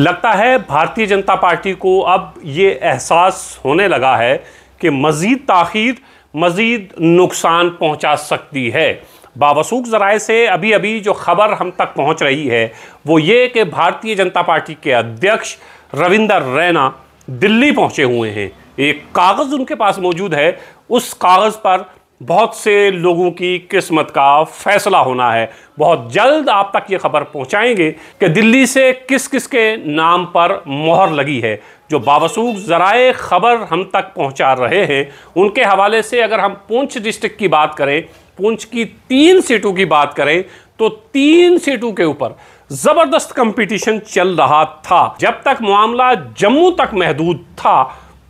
लगता है भारतीय जनता पार्टी को अब ये एहसास होने लगा है कि मज़ीद तखिर मज़ीद नुकसान पहुंचा सकती है बावसूख ज़राए से अभी अभी जो खबर हम तक पहुंच रही है वो ये कि भारतीय जनता पार्टी के अध्यक्ष रविंदर रैना दिल्ली पहुंचे हुए हैं एक कागज़ उनके पास मौजूद है उस कागज़ पर बहुत से लोगों की किस्मत का फैसला होना है बहुत जल्द आप तक ये खबर पहुंचाएंगे कि दिल्ली से किस किस के नाम पर मोहर लगी है जो बावसूख ज़राए ख़बर हम तक पहुंचा रहे हैं उनके हवाले से अगर हम पूंछ डिस्ट्रिक्ट की बात करें पूंछ की तीन सीटों की बात करें तो तीन सीटों के ऊपर ज़बरदस्त कंपटीशन चल रहा था जब तक मामला जम्मू तक महदूद था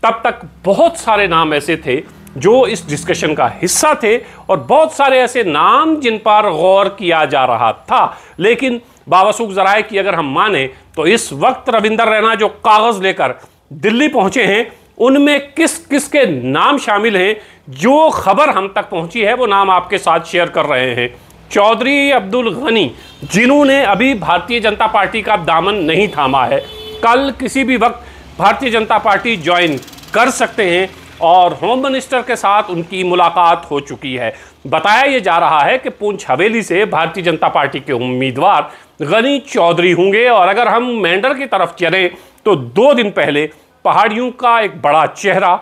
तब तक बहुत सारे नाम ऐसे थे जो इस डिस्कशन का हिस्सा थे और बहुत सारे ऐसे नाम जिन पर गौर किया जा रहा था लेकिन बाबासुख जराए की अगर हम माने तो इस वक्त रविंदर रैना जो कागज़ लेकर दिल्ली पहुंचे हैं उनमें किस किस के नाम शामिल हैं जो खबर हम तक पहुंची है वो नाम आपके साथ शेयर कर रहे हैं चौधरी अब्दुल गनी जिन्होंने अभी भारतीय जनता पार्टी का दामन नहीं थामा है कल किसी भी वक्त भारतीय जनता पार्टी ज्वाइन कर सकते हैं और होम मिनिस्टर के साथ उनकी मुलाकात हो चुकी है बताया ये जा रहा है कि पूंछ हवेली से भारतीय जनता पार्टी के उम्मीदवार गनी चौधरी होंगे और अगर हम मेंढर की तरफ चलें तो दो दिन पहले पहाड़ियों का एक बड़ा चेहरा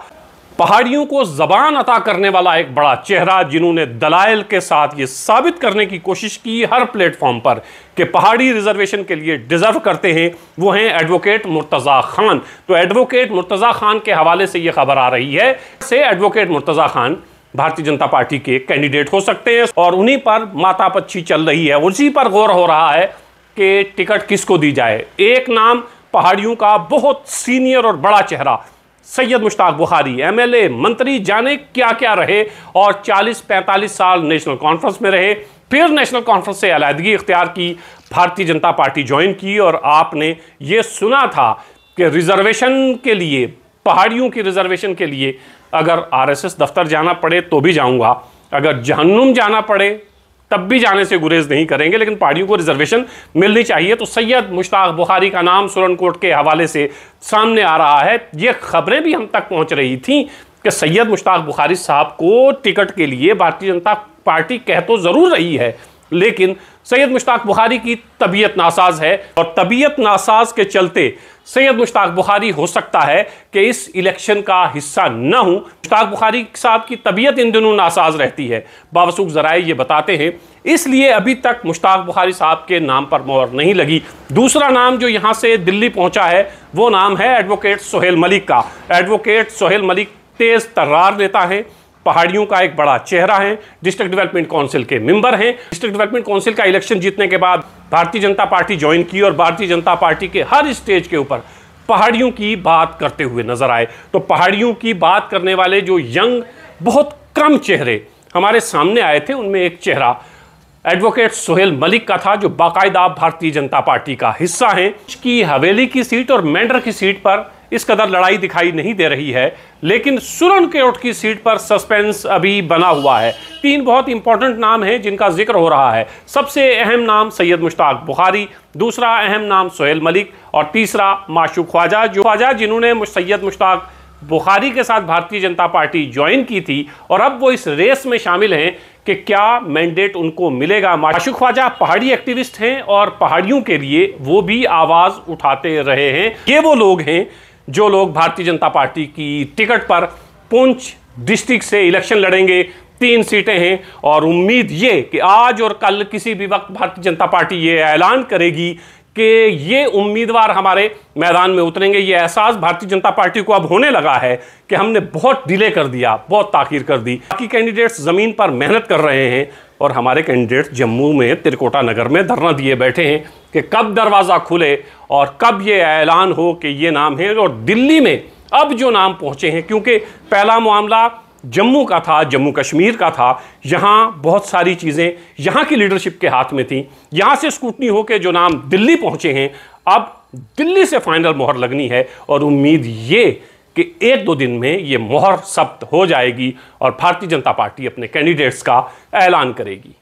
पहाड़ियों को जबान अता करने वाला एक बड़ा चेहरा जिन्होंने दलाइल के साथ ये साबित करने की कोशिश की हर प्लेटफॉर्म पर कि पहाड़ी रिजर्वेशन के लिए डिज़र्व करते हैं वो हैं एडवोकेट मुर्तज़ा खान तो एडवोकेट मुर्तज़ा खान के हवाले से ये खबर आ रही है से एडवोकेट मुर्तज़ा खान भारतीय जनता पार्टी के कैंडिडेट हो सकते हैं और उन्हीं पर मातापच्छी चल रही है उसी पर गौर हो रहा है कि टिकट किसको दी जाए एक नाम पहाड़ियों का बहुत सीनियर और बड़ा चेहरा सैयद मुश्ताक बुखारी एमएलए मंत्री जाने क्या क्या रहे और 40-45 साल नेशनल कॉन्फ्रेंस में रहे फिर नेशनल कॉन्फ्रेंस से अलीहदगी इख्तियार की भारतीय जनता पार्टी ज्वाइन की और आपने ये सुना था कि रिजर्वेशन के लिए पहाड़ियों की रिजर्वेशन के लिए अगर आरएसएस दफ्तर जाना पड़े तो भी जाऊंगा अगर जहन्नुम जाना पड़े तब भी जाने से गुरेज नहीं करेंगे लेकिन पहाड़ियों को रिजर्वेशन मिलनी चाहिए तो सैयद मुश्ताक बुखारी का नाम सुरनकोट के हवाले से सामने आ रहा है ये खबरें भी हम तक पहुंच रही थी कि सैयद मुश्ताक बुखारी साहब को टिकट के लिए भारतीय जनता पार्टी कह तो ज़रूर रही है लेकिन सैयद मुश्ताक बुखारी की तबीयत नासाज है और तबीयत नासाज के चलते सैयद मुश्ताक बुखारी हो सकता है कि इस इलेक्शन का हिस्सा न हो मुश्ताक बुखारी साहब की तबीयत इन दिनों नासाज रहती है बावसूख जराए ये बताते हैं इसलिए अभी तक मुश्ताक बुखारी साहब के नाम पर मोहर नहीं लगी दूसरा नाम जो यहाँ से दिल्ली पहुँचा है वो नाम है एडवोकेट सोहेल मलिक का एडवोकेट सोहेल मलिक तेज़ तर्रार नेता हैं पहाड़ियों का एक बड़ा चेहरा है डिस्ट्रिक्ट डेवलपमेंट काउंसिल के मेंबर हैं डिस्ट्रिक्ट डेवलपमेंट काउंसिल का इलेक्शन जीतने के बाद भारतीय जनता पार्टी ज्वाइन की और भारतीय जनता पार्टी के हर स्टेज के ऊपर पहाड़ियों की बात करते हुए नजर आए तो पहाड़ियों की बात करने वाले जो यंग बहुत कम चेहरे हमारे सामने आए थे उनमें एक चेहरा एडवोकेट सोहेल मलिक का था जो बाकायदा भारतीय जनता पार्टी का हिस्सा है की हवेली की सीट और मैंडर की सीट पर इस कदर लड़ाई दिखाई नहीं दे रही है लेकिन सुरन केवट की सीट पर सस्पेंस अभी बना हुआ है तीन बहुत इंपॉर्टेंट नाम हैं जिनका जिक्र हो रहा है सबसे अहम नाम सैयद मुश्ताक बुखारी दूसरा अहम नाम सोहेल मलिक और तीसरा माशू ख्वाजा जो ख्वाजा जिन्होंने सैयद मुश्ताक बुखारी के साथ भारतीय जनता पार्टी ज्वाइन की थी और अब वो इस रेस में शामिल हैं कि क्या मैंडेट उनको मिलेगा माशुक ख्वाजा पहाड़ी एक्टिविस्ट हैं और पहाड़ियों के लिए वो भी आवाज़ उठाते रहे हैं ये वो लोग हैं जो लोग भारतीय जनता पार्टी की टिकट पर पुंछ डिस्ट्रिक्ट से इलेक्शन लड़ेंगे तीन सीटें हैं और उम्मीद ये कि आज और कल किसी भी वक्त भारतीय जनता पार्टी ये ऐलान करेगी कि ये उम्मीदवार हमारे मैदान में उतरेंगे ये एहसास भारतीय जनता पार्टी को अब होने लगा है कि हमने बहुत डिले कर दिया बहुत ताखिर कर दी बाकी कैंडिडेट्स ज़मीन पर मेहनत कर रहे हैं और हमारे कैंडिडेट्स जम्मू में त्रिकोटा नगर में धरना दिए बैठे हैं कि कब दरवाज़ा खुले और कब ये ऐलान हो कि ये नाम है और दिल्ली में अब जो नाम पहुँचे हैं क्योंकि पहला मामला जम्मू का था जम्मू कश्मीर का था यहाँ बहुत सारी चीज़ें यहाँ की लीडरशिप के हाथ में थी यहाँ से स्कूटनी होकर जो नाम दिल्ली पहुँचे हैं अब दिल्ली से फाइनल मोहर लगनी है और उम्मीद ये कि एक दो दिन में ये मोहर सब्त हो जाएगी और भारतीय जनता पार्टी अपने कैंडिडेट्स का ऐलान करेगी